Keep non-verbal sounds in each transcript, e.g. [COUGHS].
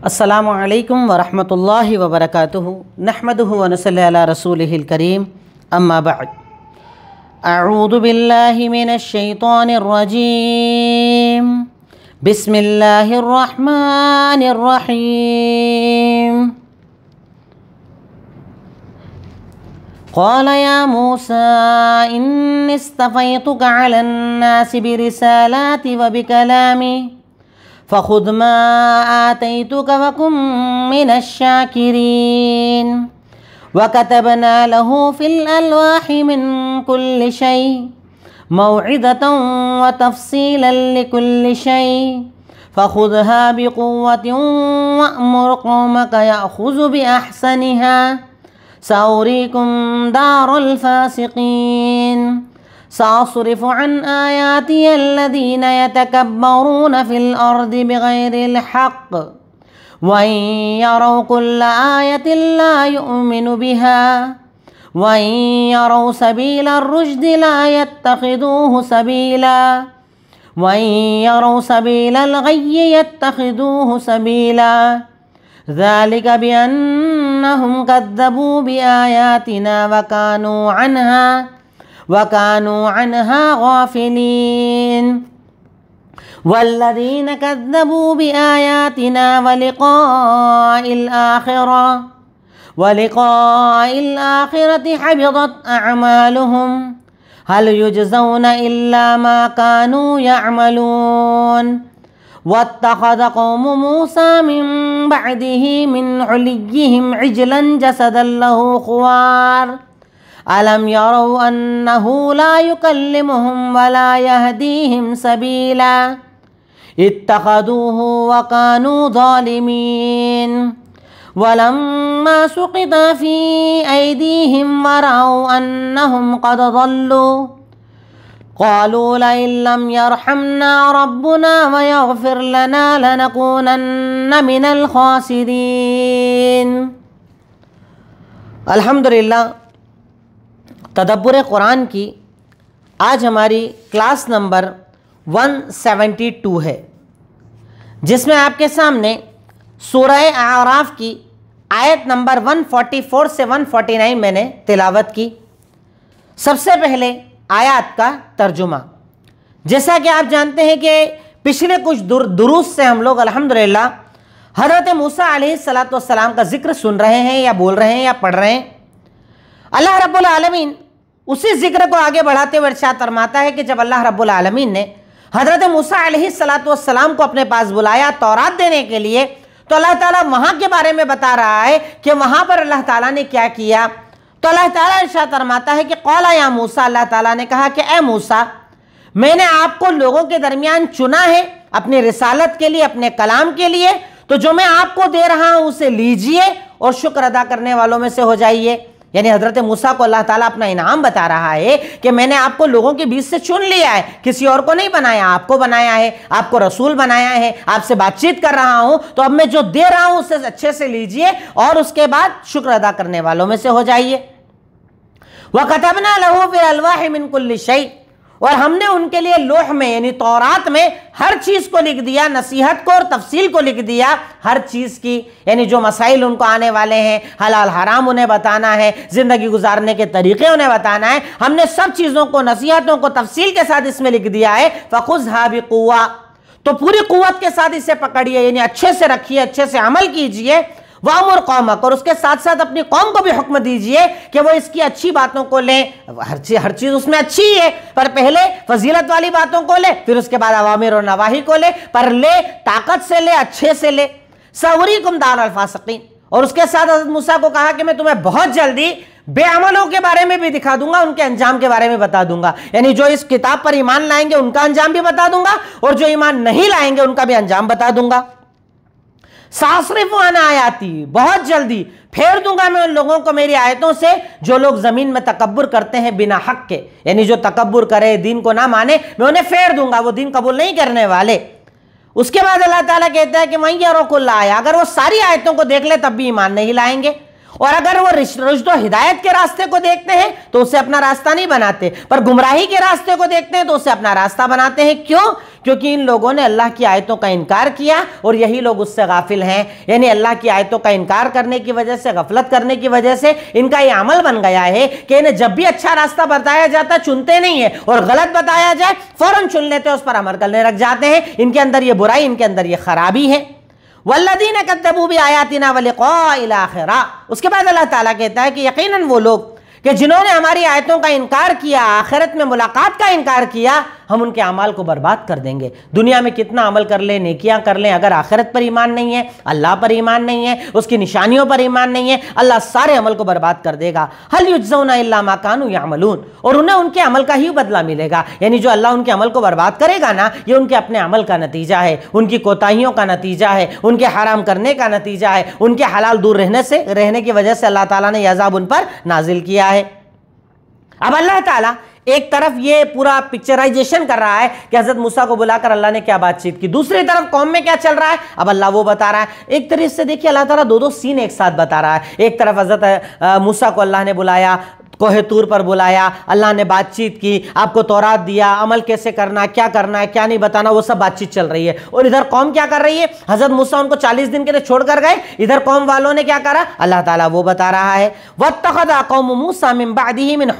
السلام عليكم ورحمة الله وبركاته نحمده ونصلي على رسوله الكريم أما بعد أعوذ بالله من الشيطان الرجيم بسم الله الرحمن الرحيم قال يا موسى إني اصطفيتك على الناس برسالاتي وبكلامي فخذ ما آتيتك وكن من الشاكرين وكتبنا له في الألواح من كل شيء موعظة وتفصيلا لكل شيء فخذها بقوة وأمر قومك يأخذ بأحسنها سأريكم دار الفاسقين سأصرف عن آياتي الذين يتكبرون في الأرض بغير الحق وإن يروا كل آية لا يؤمن بها وإن يروا سبيل الرشد لا يتخذوه سبيلا وإن يروا سبيل الغي يتخذوه سبيلا ذلك بأنهم كذبوا بآياتنا وكانوا عنها وكانوا عنها غافلين والذين كذبوا بآياتنا ولقاء الآخرة ولقاء الآخرة حبطت أعمالهم هل يجزون إلا ما كانوا يعملون واتخذ قوم موسى من بعده من عليهم عجلا جسدا له خوار ألم يروا أنه لا يكلمهم ولا يهديهم سبيلا اتخذوه وكانوا ظالمين ولما سقط في أيديهم ورأوا أنهم قد ضلوا قالوا لئن لم يرحمنا ربنا ويغفر لنا لنكونن من الخاسرين الحمد لله तदब्बर कुरान की आज हमारी क्लास नंबर 172 है जिसमें आपके सामने सूरह आराफ की आयत नंबर 144 से 149 मैंने तिलावत की सबसे पहले आयात का तर्जुमा जैसा कि आप जानते हैं कि पिछले कुछ दुर, दुरुस् से हम लोग अलहमदिल्ला हज़रत मूसा सलाम का जिक्र सुन रहे हैं या बोल रहे हैं या पढ़ रहे हैं अल्लाह रब्बुल आलमीन उसी जिक्र को आगे बढ़ाते हुए अर्शा तरमाता है कि जब अल्लाह रब्बुल आलमीन ने हज़रत मूसा सलाम को अपने पास बुलाया तौरात देने के लिए तो अल्लाह ताला वहां के बारे में बता रहा है कि वहाँ पर अल्लाह ताला ने क्या किया तो अल्लाह ताला अर्शा फरमाता है कि कौला या मूसा अल्लाह ताला ने कहा कि ए मूसा मैंने आपको लोगों के दरमियान चुना है अपनी रिसालत के लिए अपने कलाम के लिए तो जो मैं आपको दे रहा हूँ उसे लीजिए और शुक्र अदा करने वालों में से हो जाइए यानी हज़रत मूसा को अल्लाह ताला अपना इनाम बता रहा है कि मैंने आपको लोगों के बीच से चुन लिया है किसी और को नहीं बनाया आपको बनाया है आपको रसूल बनाया है आपसे बातचीत कर रहा हूं तो अब मैं जो दे रहा हूं उसे अच्छे से लीजिए और उसके बाद शुक्र अदा करने वालों में से हो जाइए वह कतबना लहू फिर अलवाह मिनकुल्ल शई और हमने उनके लिए लोह में यानी तौरात में हर चीज को लिख दिया नसीहत को और तफसील को लिख दिया हर चीज की यानी जो मसाइल उनको आने वाले हैं हलाल हराम उन्हें बताना है जिंदगी गुजारने के तरीके उन्हें बताना है हमने सब चीजों को नसीहतों को तफसील के साथ इसमें लिख दिया है फखुज हाबी कुआ तो पूरी कुत के साथ इसे पकड़िए यानी अच्छे से रखिए अच्छे से अमल कीजिए और कौमक और उसके साथ साथ अपनी कौम को भी हुक्म दीजिए कि वो इसकी अच्छी बातों को लें हर चीज हर चीज़ उसमें अच्छी है पर पहले फजीलत वाली बातों को ले फिर उसके बाद अवामिर और नवाही को ले पर ले ताकत से ले अच्छे से ले सवरी कुमदार अल्फासकीन और उसके साथ हजरत मूसा को कहा कि मैं तुम्हें बहुत जल्दी बेअमलों के बारे में भी दिखा दूंगा उनके अंजाम के बारे में बता दूंगा यानी जो इस किताब पर ईमान लाएंगे उनका अंजाम भी बता दूंगा और जो ईमान नहीं लाएंगे उनका भी अंजाम बता दूंगा सासरे फुहाना आयाती बहुत जल्दी फेर दूंगा मैं उन लोगों को मेरी आयतों से जो लोग ज़मीन में तकबर करते हैं बिना हक के यानी जो तकबर करे दिन को ना माने मैं उन्हें फेर दूंगा वो दिन कबूल नहीं करने वाले उसके बाद अल्लाह ताला कहता है कि मैं को लाया अगर वो सारी आयतों को देख ले तब भी ईमान नहीं लाएंगे और अगर वो रुशद हिदायत के रास्ते को देखते हैं तो उसे अपना रास्ता नहीं बनाते पर गुमराही के रास्ते को देखते हैं तो उसे अपना रास्ता बनाते हैं क्यों क्योंकि इन लोगों ने अल्लाह की आयतों का इनकार किया और यही लोग उससे गाफिल हैं यानी अल्लाह की आयतों का इनकार करने की वजह से गफलत करने की वजह से इनका ये अमल बन गया है कि इन्हें जब भी अच्छा रास्ता बताया जाता चुनते नहीं है और गलत बताया जाए फ़ौरन चुन लेते हैं उस पर अमल करने रख जाते हैं इनके अंदर ये बुराई इनके अंदर ये खराबी है वल्लदीन कदबू भी आयातिना कौला उसके बाद अल्लाह ताला कहता है कि यकीनन वो लोग कि जिन्होंने हमारी आयतों का इनकार किया आखिरत में मुलाकात का इनकार किया हम उनके अमाल को बर्बाद कर देंगे दुनिया में कितना अमल कर लें नेकियां कर लें अगर आखिरत पर ईमान नहीं है अल्लाह पर ईमान नहीं है उसकी निशानियों पर ईमान नहीं है अल्लाह सारे अमल को बर्बाद कर देगा हल युजौना या अमलून और उन्हें उनके अमल का ही बदला मिलेगा यानी जो अल्लाह उनके अमल को बर्बाद करेगा ना ये उनके अपने अमल का नतीजा है उनकी कोताहियों का नतीजा है उनके हराम करने का नतीजा है उनके हलाल दूर रहने से रहने की वजह से अल्लाह ताला ने यजाब उन पर नाजिल किया है अब अल्लाह ताला एक तरफ ये पूरा पिक्चराइजेशन कर रहा है कि हजरत मूसा को बुलाकर अल्लाह ने क्या बातचीत की दूसरी तरफ कौम में क्या चल रहा है अब अल्लाह वो बता रहा है एक तरफ से देखिए अल्लाह ताला दो दो सीन एक साथ बता रहा है एक तरफ हजरत मूसा को अल्लाह ने बुलाया कोहे तूर पर बुलाया अल्लाह ने बातचीत की आपको तोरात दिया अमल कैसे करना क्या करना है क्या नहीं बताना वो सब बातचीत चल रही है और इधर कौम क्या कर रही है हजरत मूसा उनको चालीस दिन के लिए छोड़ कर गए इधर कौम वालों ने क्या करा अल्लाह ताला वो बता रहा है वतखदा कौम मूसा मिन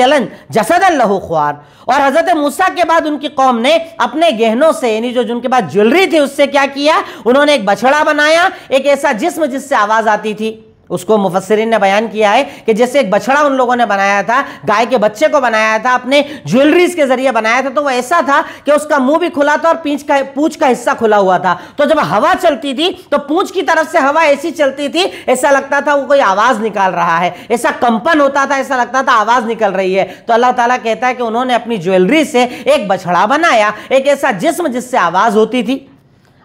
जलन जसद लहु ख्वार और हजरत मूसा के बाद उनकी कौम ने अपने गहनों से यानी जो जिनके पास ज्वेलरी थी उससे क्या किया उन्होंने एक बछड़ा बनाया एक ऐसा जिस्म जिससे आवाज आती थी उसको मुफसरिन ने बयान किया है कि जैसे एक बछड़ा उन लोगों ने बनाया था गाय के बच्चे को बनाया था अपने ज्वेलरीज के जरिए बनाया था तो वो ऐसा था कि उसका मुंह भी खुला था और पीछ का पूछ का हिस्सा खुला हुआ था तो जब हवा चलती थी तो पूछ की तरफ से हवा ऐसी चलती थी ऐसा लगता था वो कोई आवाज निकाल रहा है ऐसा कंपन होता था ऐसा लगता था आवाज निकल रही है तो अल्लाह तला कहता है कि उन्होंने अपनी ज्वेलरी से एक बछड़ा बनाया एक ऐसा जिसम जिससे आवाज होती थी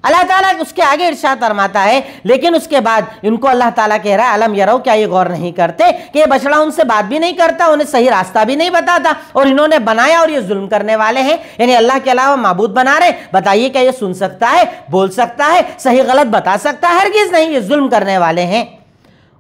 अल्लाह ताला उसके आगे इर्शाद फरमाता है लेकिन उसके बाद इनको अल्लाह ताला कह रहा है अलम यरो क्या ये गौर नहीं करते कि ये बछड़ा उनसे बात भी नहीं करता उन्हें सही रास्ता भी नहीं बताता और इन्होंने बनाया और ये जुल्म करने वाले हैं यानी अल्लाह के अलावा मबूद बना रहे बताइए क्या ये सुन सकता है बोल सकता है सही गलत बता सकता है हरगिज़ नहीं ये जुल्म करने वाले हैं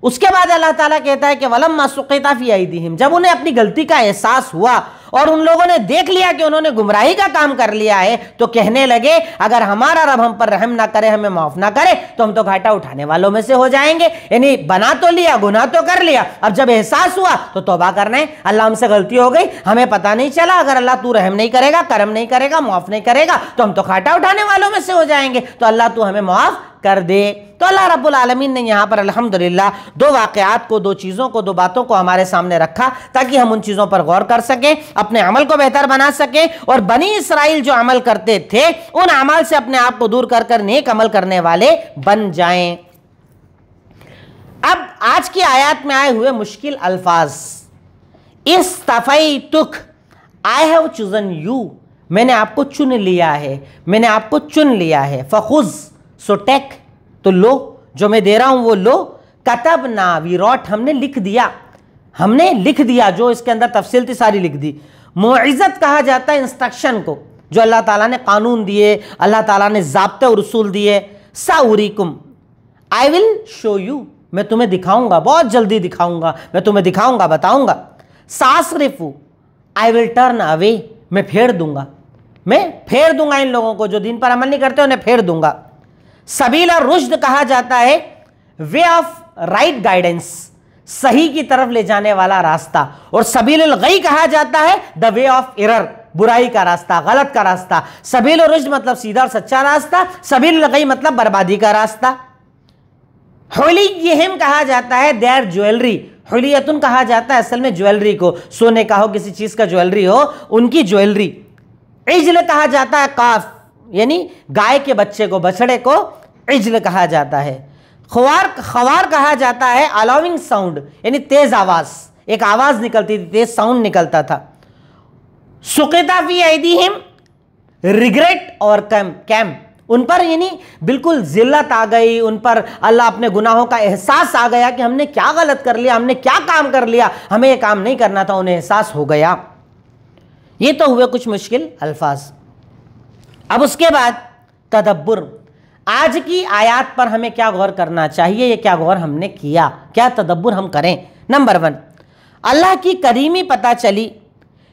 उसके बाद अल्लाह ताला कहता है कि वलम मासुकता फ़ी आई जब उन्हें अपनी गलती का एहसास हुआ और उन लोगों ने देख लिया कि उन्होंने गुमराही का काम कर लिया है तो कहने लगे अगर हमारा रब हम पर रहम ना करे हमें माफ ना करे तो हम तो घाटा उठाने वालों में से हो जाएंगे यानी बना तो लिया गुना तो कर लिया अब जब एहसास हुआ तो तोबा करना है अल्लाह हमसे गलती हो गई हमें पता नहीं चला अगर अल्लाह तू रहम नहीं करेगा करम नहीं करेगा माफ नहीं करेगा तो हम तो घाटा उठाने वालों में से हो जाएंगे तो अल्लाह तू हमें माफ कर दे तो अल्लाह रब्बुल आलमीन ने यहाँ पर अल्हम्दुलिल्लाह दो वाक़ात को दो चीज़ों को दो बातों को हमारे सामने रखा ताकि हम उन चीज़ों पर गौर कर सकें अपने अमल को बेहतर बना सकें और बनी इसराइल जो अमल करते थे उन अमल से अपने आप को दूर कर कर नेक अमल करने वाले बन जाएं अब आज की आयत में आए हुए मुश्किल अल्फाज इस तफ़ई तुख आई हैव चूज़न यू मैंने आपको चुन लिया है मैंने आपको चुन लिया है फ़खुज़ सो टेक तो लो जो मैं दे रहा हूं वो लो कतब ना विरोट हमने लिख दिया हमने लिख दिया जो इसके अंदर तफसील थी सारी लिख दी मुआज़त कहा जाता है इंस्ट्रक्शन को जो अल्लाह ताला ने कानून दिए अल्लाह ताला ने जबते और रसूल दिए साउरिकुम आई विल शो यू मैं तुम्हें दिखाऊंगा बहुत जल्दी दिखाऊंगा मैं तुम्हें दिखाऊंगा बताऊंगा सास रिफू आई विल टर्न अवे मैं फेर दूंगा मैं फेर दूंगा इन लोगों को जो दिन पर अमल नहीं करते उन्हें फेर दूंगा सबील और रुश्द कहा जाता है वे ऑफ राइट गाइडेंस सही की तरफ ले जाने वाला रास्ता और सबील गई कहा जाता है द वे ऑफ इरर बुराई का रास्ता गलत का रास्ता सबील रुश्द मतलब सीधा और सच्चा रास्ता सबील गई मतलब बर्बादी का रास्ता होली गेहम कहा जाता है देर ज्वेलरी होलियतुन कहा जाता है असल में ज्वेलरी को सोने का हो किसी चीज़ का ज्वेलरी हो उनकी ज्वेलरी इजल कहा जाता है काफ यानी गाय के बच्चे को बछड़े को इजल कहा जाता है खवार खवार कहा जाता है अलाउिंग साउंड यानी तेज आवाज़ एक आवाज़ निकलती थी तेज साउंड निकलता था सुकेता भी आईदी हिम रिग्रेट और कैम कैम उन पर यानी बिल्कुल जिल्लत आ गई उन पर अल्लाह अपने गुनाहों का एहसास आ गया कि हमने क्या गलत कर लिया हमने क्या काम कर लिया हमें यह काम नहीं करना था उन्हें एहसास हो गया ये तो हुए कुछ मुश्किल अल्फाज अब उसके बाद तदब्बर आज की आयात पर हमें क्या गौर करना चाहिए ये क्या गौर हमने किया क्या तदब्बर हम करें नंबर वन अल्लाह की करीमी पता चली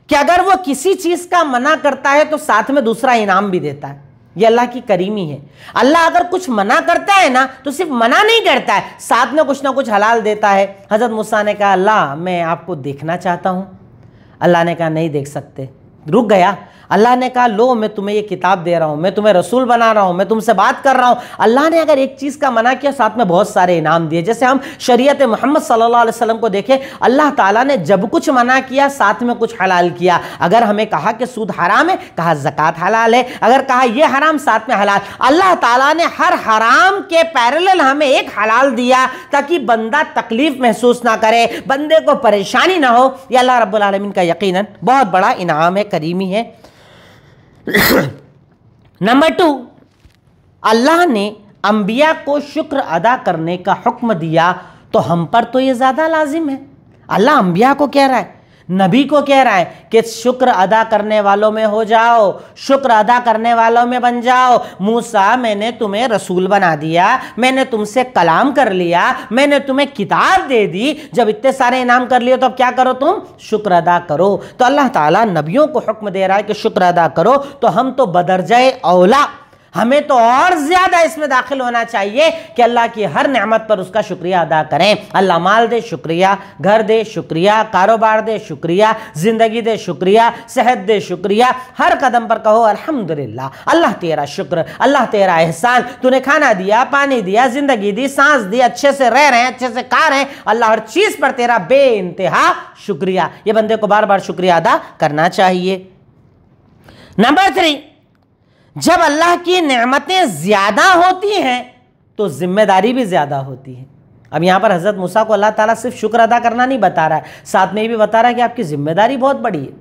कि अगर वो किसी चीज़ का मना करता है तो साथ में दूसरा इनाम भी देता है ये अल्लाह की करीमी है अल्लाह अगर कुछ मना करता है ना तो सिर्फ मना नहीं करता है साथ में कुछ ना कुछ हलाल देता है हज़रत मूसा ने कहा अल्लाह मैं आपको देखना चाहता हूँ अल्लाह ने कहा नहीं देख सकते रुक गया अल्लाह ने कहा लो मैं तुम्हें ये किताब दे रहा हूँ मैं तुम्हें रसूल बना रहा हूँ मैं तुमसे बात कर रहा हूँ अल्लाह ने अगर एक चीज़ का मना किया साथ में बहुत सारे इनाम दिए जैसे हम शरीयत मोहम्मद सल्लल्लाहु अलैहि वसल्लम को देखें अल्लाह ताला ने जब कुछ मना किया साथ में कुछ हलाल किया अगर हमें कहा कि सूद हराम है कहा जक़ात हलाल है अगर कहा यह हराम साथ में हलाल अल्लाह ताला ने हर हराम के पैरल हमें एक हलाल दिया ताकि बंदा तकलीफ महसूस ना करे बंदे को परेशानी ना हो यह अल्लाह रबालमीन का यकीन बहुत बड़ा इनाम है करीमी है नंबर [COUGHS] टू अल्लाह ने अंबिया को शुक्र अदा करने का हुक्म दिया तो हम पर तो ये ज़्यादा लाजिम है अल्लाह अंबिया को कह रहा है नबी को कह रहा है कि शुक्र अदा करने वालों में हो जाओ शुक्र अदा करने वालों में बन जाओ मूसा मैंने तुम्हें रसूल बना दिया मैंने तुमसे कलाम कर लिया मैंने तुम्हें किताब दे दी जब इतने सारे इनाम कर लिए तो अब क्या करो तुम शुक्र अदा करो तो अल्लाह ताला नबियों को हुक्म दे रहा है कि शुक्र अदा करो तो हम तो बदरजय औला हमें तो और ज़्यादा इसमें दाखिल होना चाहिए कि अल्लाह की हर नेमत पर उसका शुक्रिया अदा करें अल्लाह माल दे शुक्रिया घर दे शुक्रिया कारोबार दे शुक्रिया ज़िंदगी दे शुक्रिया सेहत दे शुक्रिया हर कदम पर कहो अल्हम्दुलिल्लाह अल्लाह तेरा शुक्र अल्लाह तेरा एहसान तूने खाना दिया पानी दिया ज़िंदगी दी सांस दी अच्छे से रह रहे हैं अच्छे से खा रहे हैं अल्लाह हर चीज़ पर तेरा बे इंतहा शुक्रिया ये बंदे को बार बार शुक्रिया अदा करना चाहिए नंबर थ्री जब अल्लाह की नमतें ज़्यादा होती हैं तो ज़िम्मेदारी भी ज़्यादा होती है अब यहाँ पर हज़रत मूसा को अल्लाह ताला सिर्फ शुक्र अदा करना नहीं बता रहा है साथ में ये भी बता रहा है कि आपकी ज़िम्मेदारी बहुत बड़ी है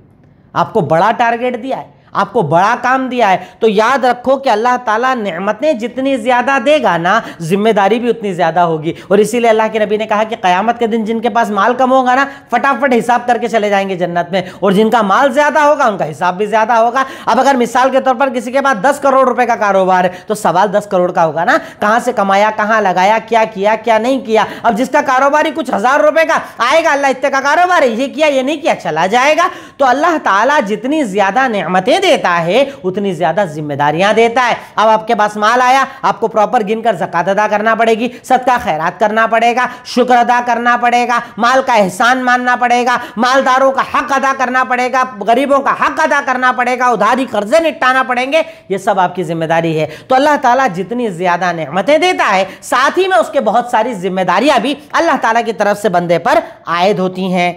आपको बड़ा टारगेट दिया है आपको बड़ा काम दिया है तो याद रखो कि अल्लाह ताला नेमतें जितनी ज़्यादा देगा ना जिम्मेदारी भी उतनी ज़्यादा होगी और इसीलिए अल्लाह के नबी ने कहा कि क़यामत के दिन जिनके पास माल कम होगा ना फटाफट हिसाब करके चले जाएंगे जन्नत में और जिनका माल ज़्यादा होगा उनका हिसाब भी ज़्यादा होगा अब अगर मिसाल के तौर पर किसी के पास दस करोड़ रुपये का कारोबार है तो सवाल दस करोड़ का होगा ना कहाँ से कमाया कहाँ लगाया क्या किया क्या नहीं किया अब जिसका कारोबार ही कुछ हज़ार रुपये का आएगा अल्लाह इतने का कारोबार है ये किया ये नहीं किया चला जाएगा तो अल्लाह ताला जितनी ज़्यादा नेमतें देता है उतनी ज्यादा जिम्मेदारियां देता है अब आपके पास माल आया आपको प्रॉपर गिनकर जक़ात अदा करना पड़ेगी सदका खैरात करना पड़ेगा शुक्र अदा करना पड़ेगा माल का एहसान मानना पड़ेगा मालदारों का हक अदा करना पड़ेगा गरीबों का हक अदा करना पड़ेगा उधारी कर्जे निपटाना पड़ेंगे ये सब आपकी जिम्मेदारी है तो अल्लाह ताला जितनी ज्यादा नेमतें देता है साथ ही में उसके बहुत सारी जिम्मेदारियां भी अल्लाह ताला की तरफ से बंदे पर आयद होती हैं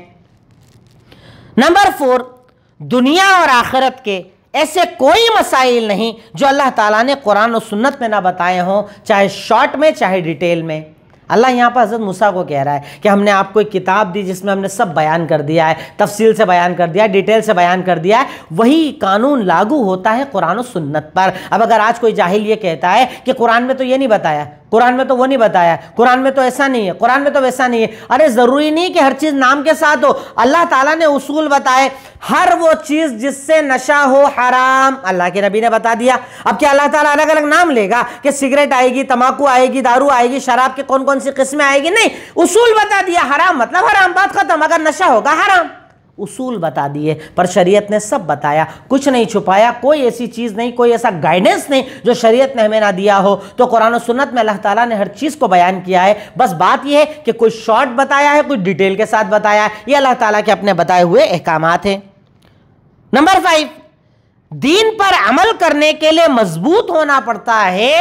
नंबर फोर दुनिया और आखिरत के ऐसे कोई मसाइल नहीं जो अल्लाह ताला ने कुरान और सुन्नत में ना बताए हों चाहे शॉर्ट में चाहे डिटेल में अल्लाह यहाँ पर हज़रत मूसा को कह रहा है कि हमने आपको एक किताब दी जिसमें हमने सब बयान कर दिया है तफसील से बयान कर दिया है डिटेल से बयान कर दिया है वही कानून लागू होता है कुरान और सुन्नत पर अब अगर आज कोई जाहिल ये कहता है कि कुरान में तो ये नहीं बताया कुरान में तो वो नहीं बताया कुरान में तो ऐसा नहीं है कुरान में तो वैसा नहीं है अरे ज़रूरी नहीं कि हर चीज़ नाम के साथ हो अल्लाह ताला ने उसूल बताए हर वो चीज़ जिससे नशा हो हराम अल्लाह के नबी ने बता दिया अब क्या अल्लाह ताला अलग अलग नाम लेगा कि सिगरेट आएगी तम्बाकू आएगी दारू आएगी शराब की कौन कौन सी किस्में आएगी नहीं उसूल बता दिया हराम मतलब हराम बात खत्म अगर नशा होगा हराम उसूल बता दिए पर शरीयत ने सब बताया कुछ नहीं छुपाया कोई ऐसी चीज़ नहीं कोई ऐसा गाइडेंस नहीं जो शरीयत ने हमें ना दिया हो तो कुरान सुन्नत में अल्लाह ताला ने हर चीज़ को बयान किया है बस बात यह है कि कोई शॉर्ट बताया है कोई डिटेल के साथ बताया है ये अल्लाह ताला के अपने बताए हुए अहकाम हैं नंबर फाइव दीन पर अमल करने के लिए मजबूत होना पड़ता है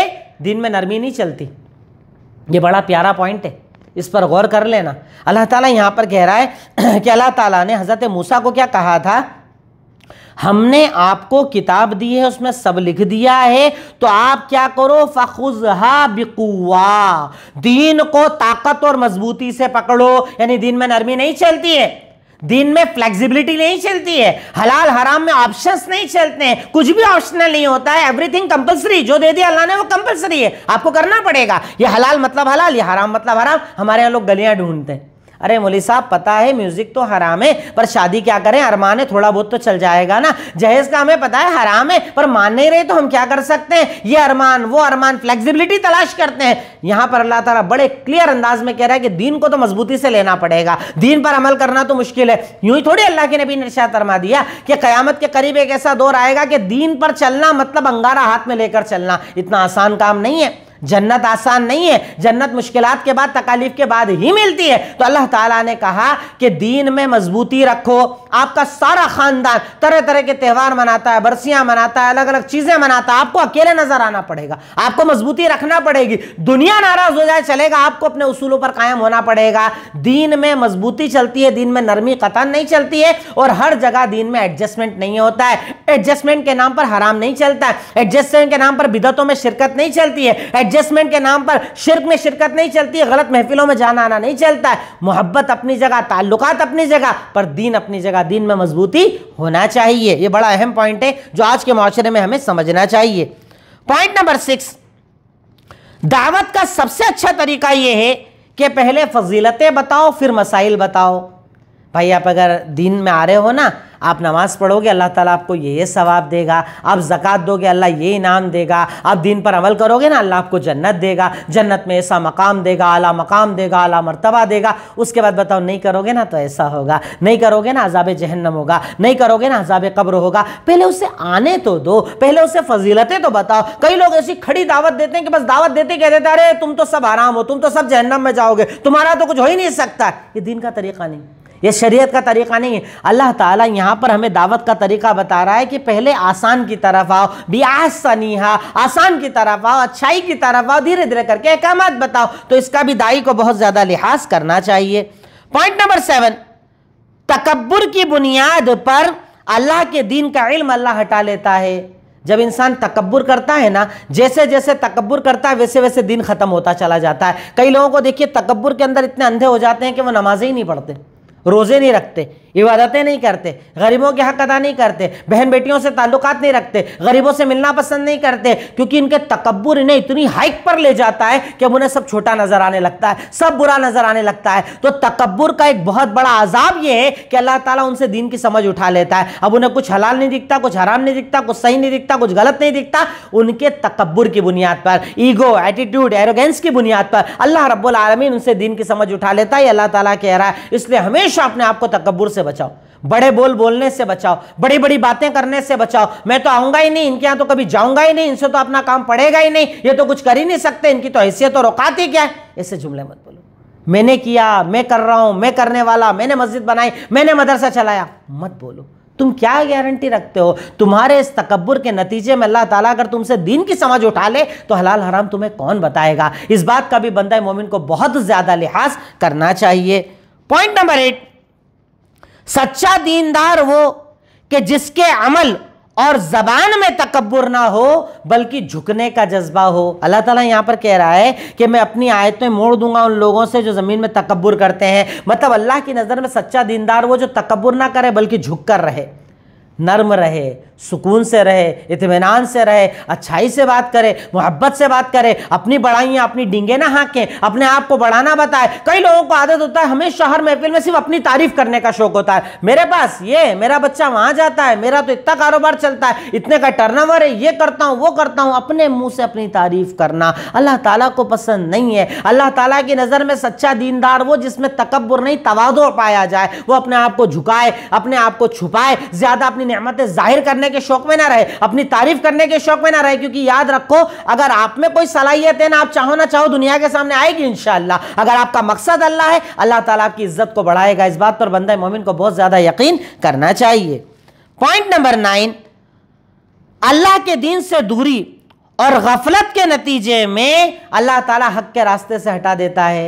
दिन में नरमी नहीं चलती ये बड़ा प्यारा पॉइंट है इस पर गौर कर लेना अल्लाह ताला यहाँ पर कह रहा है [CLEARS THROAT] कि अल्लाह ताला ने हज़रत मूसा को क्या कहा था हमने आपको किताब दी है उसमें सब लिख दिया है तो आप क्या करो फ़खुजहा बिकुआ दीन को ताकत और मजबूती से पकड़ो यानी दीन में नरमी नहीं चलती है दिन में फ्लेक्सिबिलिटी नहीं चलती है हलाल हराम में ऑप्शंस नहीं चलते हैं कुछ भी ऑप्शनल नहीं होता है एवरीथिंग कंपलसरी जो दे दिया अल्लाह ने वो कंपलसरी है आपको करना पड़ेगा ये हलाल मतलब हलाल ये हराम मतलब हराम हमारे यहाँ लोग गलियां ढूंढते हैं अरे मोली साहब पता है म्यूजिक तो हराम है पर शादी क्या करें अरमान है थोड़ा बहुत तो चल जाएगा ना जहेज का हमें पता है हराम है पर मान नहीं रहे तो हम क्या कर सकते हैं ये अरमान वो अरमान फ्लेक्सिबिलिटी तलाश करते हैं यहां पर अल्लाह ताला बड़े क्लियर अंदाज में कह रहा है कि दीन को तो मजबूती से लेना पड़ेगा दीन पर अमल करना तो मुश्किल है यूं ही थोड़ी अल्लाह के नबी नशा तरमा दिया कि कयामत के करीब एक ऐसा दौर आएगा कि दीन पर चलना मतलब अंगारा हाथ में लेकर चलना इतना आसान काम नहीं है जन्नत आसान नहीं है जन्नत मुश्किल के बाद तकालीफ के बाद ही मिलती है तो अल्लाह ताला ने कहा कि दीन में मजबूती रखो आपका सारा खानदान तरह तरह के त्यौहार मनाता है बरसियां मनाता है अलग अलग चीजें मनाता है आपको अकेले नजर आना पड़ेगा आपको मजबूती रखना पड़ेगी दुनिया नाराज हो जाए चलेगा आपको अपने उसूलों पर कायम होना पड़ेगा दीन में मजबूती चलती है दीन में नरमी कतन नहीं चलती है और हर जगह दीन में एडजस्टमेंट नहीं होता है एडजस्टमेंट के नाम पर हराम नहीं चलता है एडजस्टमेंट के नाम पर बिदतों में शिरकत नहीं चलती है एडजस्टमेंट के नाम पर शिरक में शिरकत नहीं चलती है गलत महफिलों में जाना आना नहीं चलता है मोहब्बत अपनी जगह ताल्लुकात अपनी जगह पर दीन अपनी जगह दीन में मजबूती होना चाहिए यह बड़ा अहम पॉइंट है जो आज के माशरे में हमें समझना चाहिए पॉइंट नंबर सिक्स दावत का सबसे अच्छा तरीका यह है कि पहले फजीलतें बताओ फिर मसाइल बताओ भाई आप अगर दीन में आ रहे हो ना आप नमाज़ पढ़ोगे अल्लाह ताला आपको ये ये सवाब देगा आप ज़क़़त दोगे अल्लाह ये इनाम देगा आप दिन पर अमल करोगे ना अल्लाह आपको जन्नत देगा जन्नत में ऐसा मकाम देगा आला मकाम देगा आला मरतबा देगा उसके बाद बताओ नहीं करोगे ना तो ऐसा होगा नहीं करोगे ना अजाब जहन्नम होगा नहीं करोगे ना अजाब कब्र होगा पहले उसे आने तो दो पहले उसे फजीलतें तो बताओ कई लोग ऐसी खड़ी दावत देते हैं कि बस दावत देते कह देते अरे तुम तो सब आराम हो तुम तो सब जहन्नम में जाओगे तुम्हारा तो कुछ हो ही नहीं सकता ये दिन का तरीका नहीं ये शरीयत का तरीका नहीं है अल्लाह ताला यहाँ पर हमें दावत का तरीका बता रहा है कि पहले आसान की तरफ आओ बियासनीहा आसान की तरफ आओ अच्छाई की तरफ आओ धीरे धीरे करके अहकाम बताओ तो इसका भी दाई को बहुत ज़्यादा लिहाज करना चाहिए पॉइंट नंबर सेवन तकबर की बुनियाद पर अल्लाह के दीन का इल्म अल्लाह हटा लेता है जब इंसान तकबर करता है ना जैसे जैसे तकबर करता है वैसे वैसे दिन ख़त्म होता चला जाता है कई लोगों को देखिए तकबर के अंदर इतने अंधे हो जाते हैं कि वो नमाजें ही नहीं पढ़ते रोज़े नहीं रखते इबादतें नहीं करते गरीबों के हक अदा नहीं करते बहन बेटियों से ताल्लुक नहीं रखते गरीबों से मिलना पसंद नहीं करते क्योंकि इनके तकबर इन्हें इतनी हाइक पर ले जाता है कि अब उन्हें सब छोटा नज़र आने लगता है सब बुरा नज़र आने लगता है तो तकबर का एक बहुत बड़ा आजाब ये है कि अल्लाह ताला उनसे दीन की समझ उठा लेता है अब उन्हें कुछ हलाल नहीं दिखता कुछ हराम नहीं दिखता कुछ सही नहीं दिखता कुछ गलत नहीं दिखता उनके तकबर की बुनियाद पर ईगो एटीट्यूड एरोगेंस की बुनियाद पर अल्लाह रब्बुल आलमीन उनसे दीन की समझ उठा लेता है अल्लाह ताला कह रहा है इसलिए हमेशा अपने आप को तकबर से बचाओ बड़े बोल बोलने से बचाओ बड़ी बड़ी बातें करने से बचाओ मैं तो आऊंगा ही नहीं इनके यहां तो कभी जाऊंगा ही नहीं इनसे तो अपना काम पड़ेगा ही नहीं ये तो कुछ कर ही नहीं सकते इनकी तो हैसियत तो औकात क्या है ऐसे जुमले मत बोलो मैंने किया मैं कर रहा हूं मैं करने वाला मैंने मस्जिद बनाई मैंने मदरसा चलाया मत बोलो तुम क्या गारंटी रखते हो तुम्हारे इस तकबर के नतीजे में अल्लाह ताला अगर तुमसे दीन की समझ उठा ले तो हलाल हराम तुम्हें कौन बताएगा इस बात का भी बंदा मोमिन को बहुत ज़्यादा लिहाज करना चाहिए पॉइंट नंबर एट सच्चा दीनदार वो कि जिसके अमल और जबान में तकबर ना हो बल्कि झुकने का जज्बा हो अल्लाह ताला यहाँ पर कह रहा है कि मैं अपनी आयतें मोड़ दूंगा उन लोगों से जो ज़मीन में तकबर करते हैं मतलब अल्लाह की नज़र में सच्चा दीनदार वो जो तकबर ना करे बल्कि झुक कर रहे नर्म रहे सुकून से रहे इतमान से रहे अच्छाई से बात करे मोहब्बत से बात करे अपनी बढ़ाइयाँ अपनी डिंगे ना हाँकें अपने आप को बढ़ाना बताए कई लोगों को आदत होता है हमें शहर महफिल में सिर्फ अपनी तारीफ करने का शौक होता है मेरे पास ये मेरा बच्चा वहाँ जाता है मेरा तो इतना कारोबार चलता है इतने का टर्नओवर है ये करता हूँ वो करता हूँ अपने मुँह से अपनी तारीफ करना अल्लाह ताली को पसंद नहीं है अल्लाह तला की नज़र में सच्चा दीनदार वो जिसमें तकबर नहीं तवादो पाया जाए वो अपने आप को झुकाए अपने आप को छुपाए ज़्यादा अपनी नमतें जाहिर करने करने के शौक में ना रहे अपनी तारीफ करने के शौक में ना रहे क्योंकि याद रखो अगर आप में कोई सलाहियत है ना आप चाहो ना चाहो दुनिया के सामने आएगी इनशाला अगर आपका मकसद अल्लाह है अल्लाह तला आपकी इज्जत को बढ़ाएगा इस बात पर बंदा मोमिन को बहुत ज़्यादा यकीन करना चाहिए पॉइंट नंबर नाइन अल्लाह के दिन से दूरी और गफलत के नतीजे में अल्लाह ताला हक के रास्ते से हटा देता है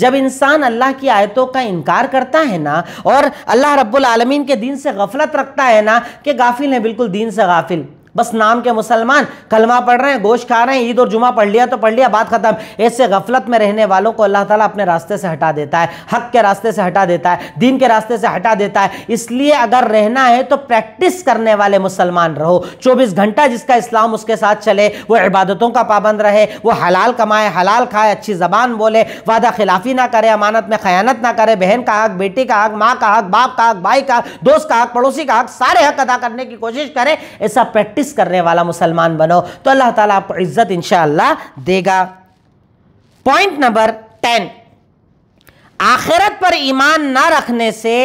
जब इंसान अल्लाह की आयतों का इनकार करता है ना और अल्लाह रब्बुल आलमीन के दिन से गफलत रखता है ना कि गाफिल है बिल्कुल दिन से गाफिल बस नाम के मुसलमान कलमा पढ़ रहे हैं गोश्त खा रहे हैं ईद और जुमा पढ़ लिया तो पढ़ लिया बात खत्म ऐसे गफलत में रहने वालों को अल्लाह ताला अपने रास्ते से हटा देता है हक के रास्ते से हटा देता है दीन के रास्ते से हटा देता है इसलिए अगर रहना है तो प्रैक्टिस करने वाले मुसलमान रहो चौबीस घंटा जिसका इस्लाम उसके साथ चले वो इबादतों का पाबंद रहे वो हलाल कमाए हलाल खाए अच्छी जबान बोले वादा खिलाफी ना करे अमानत में खयानत ना करे बहन का हक बेटी का हक माँ का हक बाप का हक भाई का हक दोस्त का हक पड़ोसी का हक सारे हक अदा करने की कोशिश करे ऐसा प्रैक्टिस प्रैक्टिस करने वाला मुसलमान बनो तो अल्लाह ताला आपको इज्जत इंशाला देगा पॉइंट नंबर टेन आखिरत पर ईमान ना रखने से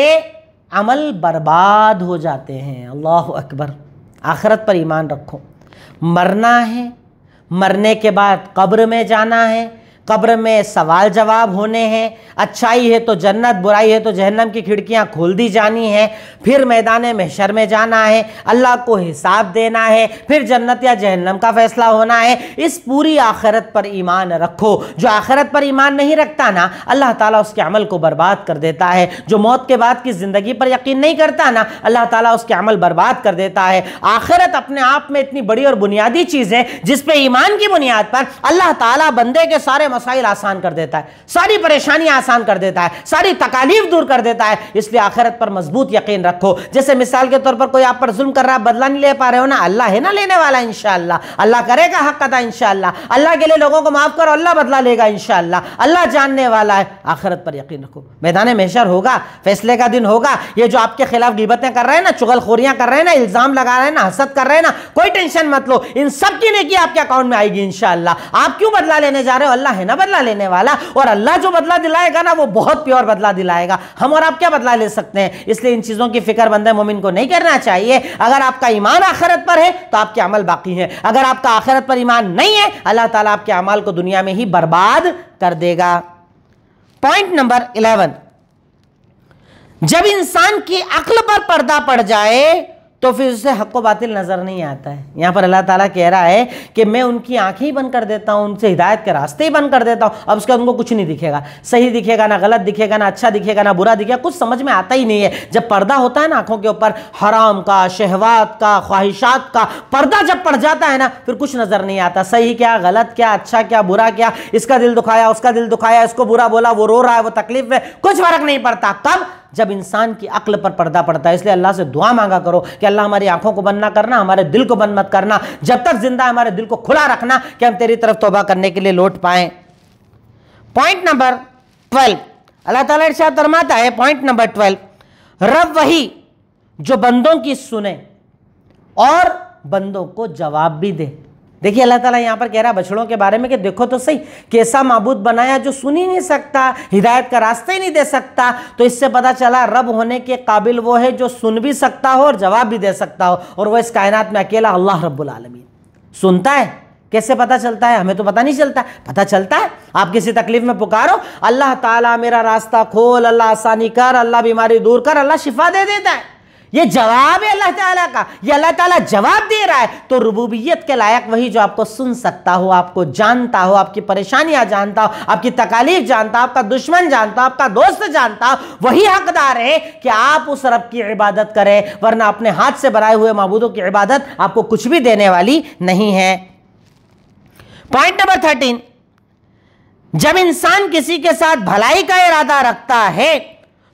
अमल बर्बाद हो जाते हैं अल्लाह अकबर आखिरत पर ईमान रखो मरना है मरने के बाद कब्र में जाना है कब्र में सवाल जवाब होने हैं अच्छाई है तो जन्नत बुराई है तो जहन्नम की खिड़कियां खोल दी जानी हैं फिर मैदान महशर में जाना है अल्लाह को हिसाब देना है फिर जन्नत या जहन्नम का फैसला होना है इस पूरी आखिरत पर ईमान रखो जो आखिरत पर ईमान नहीं रखता ना अल्लाह ताला उसके अमल को बर्बाद कर देता है जो मौत के बाद की ज़िंदगी पर यकीन नहीं करता ना अल्लाह ताला उसके अमल बर्बाद कर देता है आखिरत अपने आप में इतनी बड़ी और बुनियादी चीज़ है जिस पर ईमान की बुनियाद पर अल्लाह ताला बंदे के सारे मसाइल आसान कर देता है सारी परेशानियां आसान कर देता है सारी तकालीफ दूर कर देता है इसलिए आखिरत पर मजबूत यकीन रखो जैसे मिसाल के तौर पर कोई आप पर जुल्म कर रहा है बदला नहीं ले पा रहे हो ना अल्लाह है ना लेने वाला इनशाला अल्लाह करेगा हक अदा इनशाला अल्लाह के लिए लोगों को माफ करो अल्लाह बदला लेगा इनशाला अल्लाह जानने वाला है आखिरत पर यकीन रखो मैदान महशर होगा फैसले का दिन होगा ये जो आपके खिलाफ गिबतें कर रहे हैं ना चुगलखोरियां कर रहे हैं ना इल्ज़ाम लगा रहे हैं ना हसद कर रहे हैं ना कोई टेंशन मत लो इन सब की नेकी आपके अकाउंट में आएगी इनशाला आप क्यों बदला लेने जा रहे हो अल्लाह है ना बदला लेने वाला और अल्लाह जो बदला दिलाएगा ना वो बहुत प्योर बदला दिलाएगा हम और आप क्या बदला ले सकते हैं इसलिए इन चीज़ों की फिक्र बंदे मोमिन को नहीं करना चाहिए अगर आपका ईमान आखिरत पर है तो आपके अमल बाकी हैं अगर आपका आखिरत पर ईमान नहीं है अल्लाह ताला आपके अमल को दुनिया में ही बर्बाद कर देगा पॉइंट नंबर इलेवन जब इंसान की अक्ल पर पर्दा पड़ जाए तो फिर उससे हक व बातिल नज़र नहीं आता है यहाँ पर अल्लाह ताला कह रहा है कि मैं उनकी आँखें ही बंद कर देता हूँ उनसे हिदायत के रास्ते ही बंद कर देता हूँ अब उसका उनको कुछ नहीं दिखेगा सही दिखेगा ना गलत दिखेगा ना अच्छा दिखेगा ना बुरा दिखेगा कुछ समझ में आता ही नहीं है जब पर्दा होता है ना आँखों के ऊपर हराम का शहवात का ख्वाहिशात का पर्दा जब पड़ जाता है ना फिर कुछ नज़र नहीं आता सही क्या गलत क्या अच्छा क्या बुरा क्या इसका दिल दुखाया उसका दिल दुखाया इसको बुरा बोला वो रो रहा है वो तकलीफ में कुछ फर्क नहीं पड़ता कब जब इंसान की अक्ल पर पर्दा पड़ता है इसलिए अल्लाह से दुआ मांगा करो कि अल्लाह हमारी आंखों को बंद ना करना हमारे दिल को बंद मत करना जब तक जिंदा हमारे दिल को खुला रखना कि हम तेरी तरफ तोबा करने के लिए लौट पाए पॉइंट नंबर ट्वेल्व अल्लाह ताला इरशाद फरमाता है पॉइंट नंबर ट्वेल्व रब वही जो बंदों की सुने और बंदों को जवाब भी दे देखिए अल्लाह ताला यहाँ पर कह रहा है बछड़ों के बारे में कि देखो तो सही कैसा मबूद बनाया जो सुन ही नहीं सकता हिदायत का रास्ता ही नहीं दे सकता तो इससे पता चला रब होने के काबिल वो है जो सुन भी सकता हो और जवाब भी दे सकता हो और वह इस कायनात में अकेला अल्लाह रब्बुल आलमीन सुनता है कैसे पता चलता है हमें तो पता नहीं चलता पता चलता है आप किसी तकलीफ में पुकारो अल्लाह ताला मेरा रास्ता खोल अल्लाह आसानी कर अल्लाह बीमारी दूर कर अल्लाह शिफा दे देता है ये जवाब है अल्लाह ताला का ये अल्लाह ताला जवाब दे रहा है तो रबूबियत के लायक वही जो आपको सुन सकता हो आपको जानता हो आपकी परेशानियां जानता हो आपकी तकालीफ जानता हो आपका दुश्मन जानता हो आपका दोस्त जानता हो वही हकदार है कि आप उस रब की इबादत करें वरना अपने हाथ से बनाए हुए मबूदों की इबादत आपको कुछ भी देने वाली नहीं है पॉइंट नंबर थर्टीन जब इंसान किसी के साथ भलाई का इरादा रखता है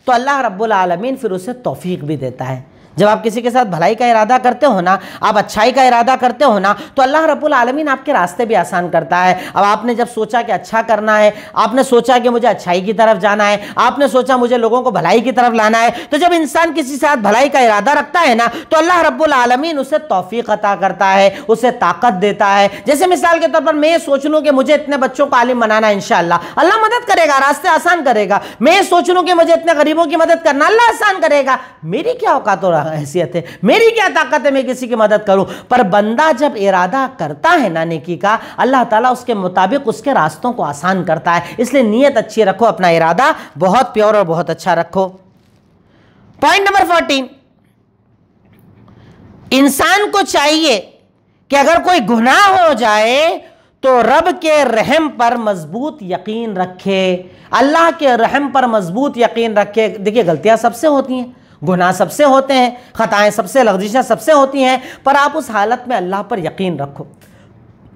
तो अल्लाह रब्बुल आलमीन फिर उसे तोफ़ी भी देता है जब आप किसी के साथ भलाई का इरादा करते हो ना आप अच्छाई का इरादा करते हो ना तो अल्लाह रब्बुल आलमीन आपके रास्ते भी आसान करता है अब आपने जब सोचा कि अच्छा करना है आपने सोचा कि मुझे अच्छाई की तरफ जाना है आपने सोचा मुझे लोगों को भलाई की तरफ लाना है तो जब इंसान किसी साथ भलाई का इरादा रखता है ना तो अल्लाह रब्बुल आलमीन उसे तोफ़ी अता करता है उसे ताकत देता है जैसे मिसाल के तौर पर मैं सोच लूँ कि मुझे इतने बच्चों को आलिम बनाना है इनशाला अल्लाह मदद करेगा रास्ते आसान करेगा मैं सोच लूँ कि मुझे इतने गरीबों की मदद करना अल्लाह आसान करेगा मेरी क्या औकात हो रहा हैसियत है मेरी क्या ताकत है मैं किसी की मदद करूं पर बंदा जब इरादा करता है ना नेकी का अल्लाह ताला उसके मुताबिक उसके रास्तों को आसान करता है इसलिए नीयत अच्छी रखो अपना इरादा बहुत प्योर और बहुत अच्छा रखो पॉइंट नंबर फोर्टीन इंसान को चाहिए कि अगर कोई गुनाह हो जाए तो रब के रहम पर मजबूत यकीन रखे अल्लाह के रहम पर मजबूत यकीन रखे देखिए गलतियां सबसे होती हैं गुनाह सबसे होते हैं ख़ताएँ सबसे लफ्जिशें सबसे होती हैं पर आप उस हालत में अल्लाह पर यकीन रखो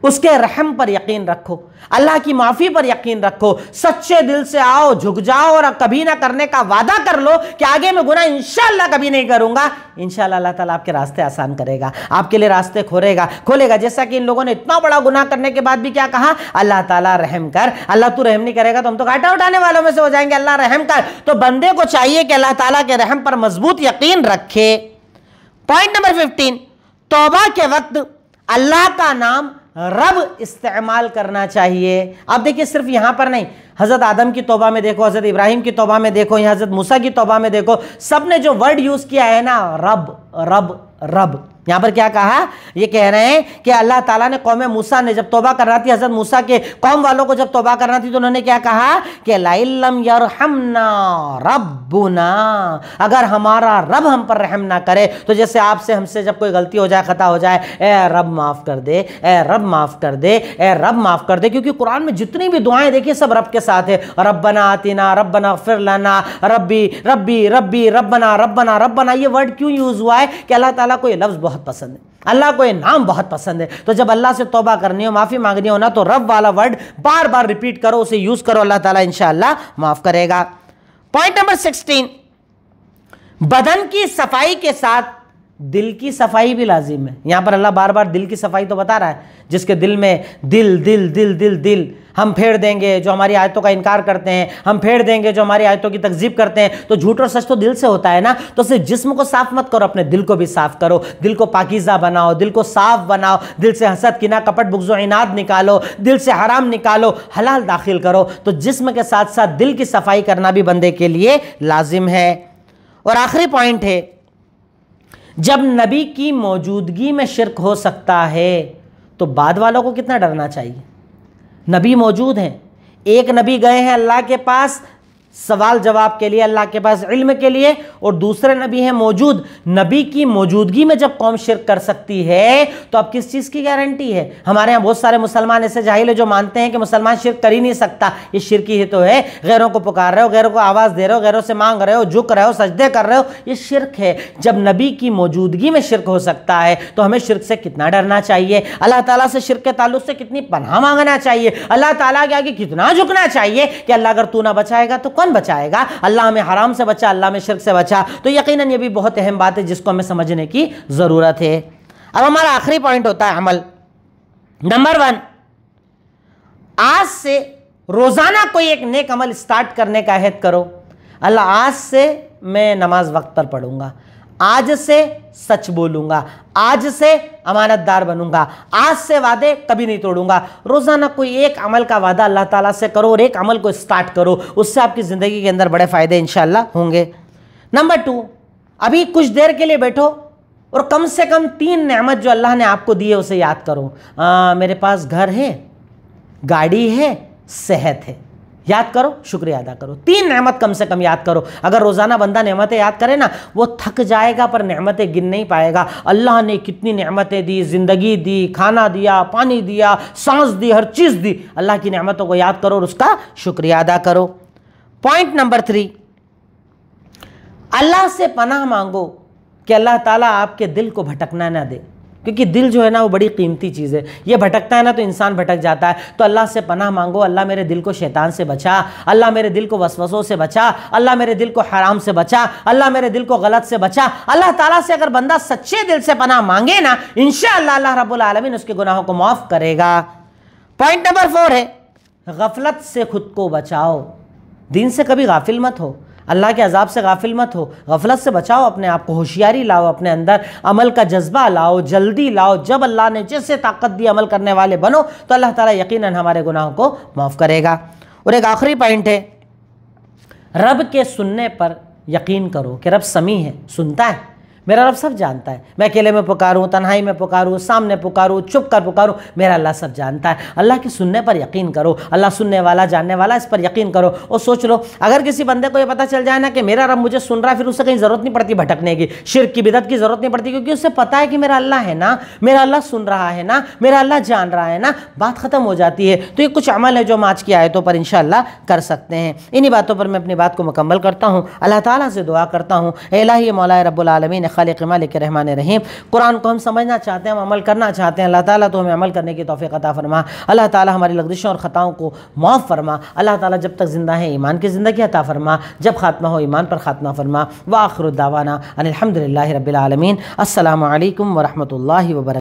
उसके रहम पर यकीन रखो अल्लाह की माफ़ी पर यकीन रखो सच्चे दिल से आओ झुक जाओ और कभी ना करने का वादा कर लो कि आगे मैं गुना इंशाल्लाह कभी नहीं करूंगा इंशाल्लाह अल्लाह ताला आपके रास्ते आसान करेगा आपके लिए रास्ते खोलेगा खोलेगा जैसा कि इन लोगों ने इतना बड़ा गुना करने के बाद भी क्या कहा अल्लाह तला रहम कर अल्लाह तू रहम नहीं करेगा तो हम तो घाटा उठाने वालों में से हो जाएंगे अल्लाह रहम कर तो बंदे को चाहिए कि अल्लाह तला के रहम पर मजबूत यकीन रखे पॉइंट नंबर फिफ्टीन तोबा के वक्त अल्लाह का नाम रब इस्तेमाल करना चाहिए आप देखिए सिर्फ यहाँ पर नहीं हज़रत आदम की तोबा में देखो हज़रत इब्राहिम की तोबा में देखो या हज़रत मूसा की तोबा में देखो सब ने जो वर्ड यूज़ किया है ना रब रब रब यहाँ पर क्या कहा ये कह रहे हैं कि अल्लाह ताला ने कौम मूसा ने जब तोबा करना थी हजरत मूसा के कौम वालों को जब तोबा करना थी तो उन्होंने क्या कहा कि लाइलम यरहमना रब्बुना अगर हमारा रब हम पर रहम ना करे तो जैसे आपसे हमसे जब कोई गलती हो जाए खता हो जाए ए रब माफ़ कर दे ए रब माफ़ कर दे ए रब माफ़ कर दे क्योंकि कुरान में जितनी भी दुआएं देखिए सब रब के साथ है रबना रब रबना फिर लाना रब बना रब रबना रबना रबना ये वर्ड क्यों यूज़ हुआ है कि अल्लाह तला को ये लफ्ज़ बहुत बहुत पसंद है अल्लाह को ये नाम बहुत पसंद है तो जब अल्लाह से तोबा करनी हो माफ़ी मांगनी हो ना तो रब वाला वर्ड बार बार रिपीट करो उसे यूज़ करो अल्लाह ताला इनशाला माफ़ करेगा पॉइंट नंबर सिक्सटीन बदन की सफाई के साथ दिल की सफाई भी लाजिम है यहाँ पर अल्लाह बार बार दिल की सफाई तो बता रहा है जिसके दिल में दिल दिल दिल दिल दिल हम फेर देंगे जो हमारी आयतों का इनकार करते हैं हम फेर देंगे जो हमारी आयतों की तकजीब करते हैं तो झूठ और सच तो दिल से होता है ना तो सिर्फ जिस्म को साफ मत करो अपने दिल को भी साफ करो दिल को पाकिज़ा बनाओ दिल को साफ बनाओ दिल से हसद किना कपट बुगजो इनाद निकालो दिल से हराम निकालो हलाल दाखिल करो तो जिसम के साथ साथ दिल की सफाई करना भी बंदे के लिए लाजिम है और आखिरी पॉइंट है जब नबी की मौजूदगी में शिरक हो सकता है तो बाद वालों को कितना डरना चाहिए नबी मौजूद हैं एक नबी गए हैं अल्लाह के पास सवाल जवाब के लिए अल्लाह के पास इल्म के लिए और दूसरे नबी हैं मौजूद नबी की मौजूदगी में जब कौम शिरक कर सकती है तो अब किस चीज़ की गारंटी है हमारे यहाँ बहुत सारे मुसलमान ऐसे जाहिल है जो मानते हैं कि मुसलमान शिरक कर ही नहीं सकता ये शिरकी ही तो है गैरों को पुकार रहे हो गैरों को आवाज़ दे रहे हो गैरों से मांग रहे हो झुक रहे हो सजदे कर रहे हो ये शिरक है जब नबी की मौजूदगी में शिरक हो सकता है तो हमें शिरक से कितना डरना चाहिए अल्लाह ताला से शिरक के ताल्लुक से कितनी पनाह मांगना चाहिए अल्लाह ताला के आगे कितना झुकना चाहिए कि अल्लाह अगर तू ना बचाएगा तो कौन कौन बचाएगा अल्लाह हमें हराम से बचा अल्लाह में शिरक से बचा तो यकीन ये भी बहुत अहम बात है जिसको हमें समझने की ज़रूरत है अब हमारा आखिरी पॉइंट होता है अमल नंबर वन आज से रोज़ाना कोई एक नेक अमल स्टार्ट करने का अहद करो अल्लाह आज से मैं नमाज वक्त पर पढ़ूंगा आज से सच बोलूंगा आज से अमानतदार बनूंगा आज से वादे कभी नहीं तोड़ूंगा रोज़ाना कोई एक अमल का वादा अल्लाह ताला से करो और एक अमल को स्टार्ट करो उससे आपकी ज़िंदगी के अंदर बड़े फ़ायदे इंशाला होंगे नंबर टू अभी कुछ देर के लिए बैठो और कम से कम तीन नेमत जो अल्लाह ने आपको दी है उसे याद करो आ, हाँ, मेरे पास घर है गाड़ी है सेहत है याद करो शुक्रिया अदा करो तीन नेमत कम से कम याद करो अगर रोज़ाना बंदा नेमतें याद करे ना वो थक जाएगा पर नेमतें गिन नहीं पाएगा अल्लाह ने कितनी नेमतें दी ज़िंदगी दी खाना दिया पानी दिया सांस दी हर चीज़ दी अल्लाह की नेमतों को याद करो और उसका शुक्रिया अदा करो पॉइंट नंबर थ्री अल्लाह से पनाह मांगो कि अल्लाह ताला आपके दिल को भटकना ना दे क्योंकि दिल जो है ना वो बड़ी कीमती चीज़ है ये भटकता है ना तो इंसान भटक जाता है तो अल्लाह से पनाह मांगो अल्लाह मेरे दिल को शैतान से बचा अल्लाह मेरे दिल को वसवसों से बचा अल्लाह मेरे दिल को हराम से बचा अल्लाह मेरे दिल को गलत से बचा अल्लाह ताला से अगर बंदा सच्चे दिल से पनाह मांगे ना इन अल्लाह रब्बुल आलमीन उसके गुनाहों को माफ़ करेगा पॉइंट नंबर फोर है गफलत से खुद को बचाओ दिन से कभी गाफिल मत हो अल्लाह के अजाब से गाफिल मत हो गफलत से बचाओ अपने आप को होशियारी लाओ अपने अंदर अमल का जज्बा लाओ जल्दी लाओ जब अल्लाह ने जैसे ताकत दी अमल करने वाले बनो तो अल्लाह ताला यकीनन हमारे गुनाहों को माफ़ करेगा और एक आखिरी पॉइंट है रब के सुनने पर यकीन करो कि रब समी है सुनता है मेरा रब सब जानता है मैं अकेले में पुकारूँ तन्हाई में पुकारूँ सामने पुकारूँ चुप कर पुकारूँ मेरा अल्लाह सब जानता है अल्लाह की सुनने पर यकीन करो अल्लाह सुनने वाला जानने वाला इस पर यकीन करो और सोच लो अगर किसी बंदे को ये पता चल जाए ना कि मेरा रब मुझे सुन रहा है फिर उससे कहीं ज़रूरत नहीं पड़ती भटकने की शिर की बिदत की ज़रूरत नहीं पड़ती क्योंकि उससे पता है कि मेरा अल्लाह है ना मेरा अल्लाह सुन रहा है ना मेरा अल्लाह जान रहा है ना बात ख़त्म हो जाती है तो ये कुछ अमल है जो हम आज की आयतों पर इन कर सकते हैं इन्हीं बातों पर मैं अपनी बात को मुकम्मल करता हूँ अल्लाह ताली से दुआ करता हूँ अला मौला रबालमीन खालिक मालिक रहमान रहीम कुरान को हम समझना चाहते हैं हम अमल करना चाहते हैं अल्लाह ताला तो हमें अमल करने की तोफ़ी अता फरमा अल्लाह ताला हमारी लग्जिशों और ख़ताओं को माफ़ फरमा अल्लाह ताला जब तक ज़िंदा है ईमान की ज़िंदगी अता फरमा जब खात्मा हो ईमान पर खात्मा फरमा व आखिर दावाना अनिलहमदिल्ला रबालमीन असल वरहमल वर्क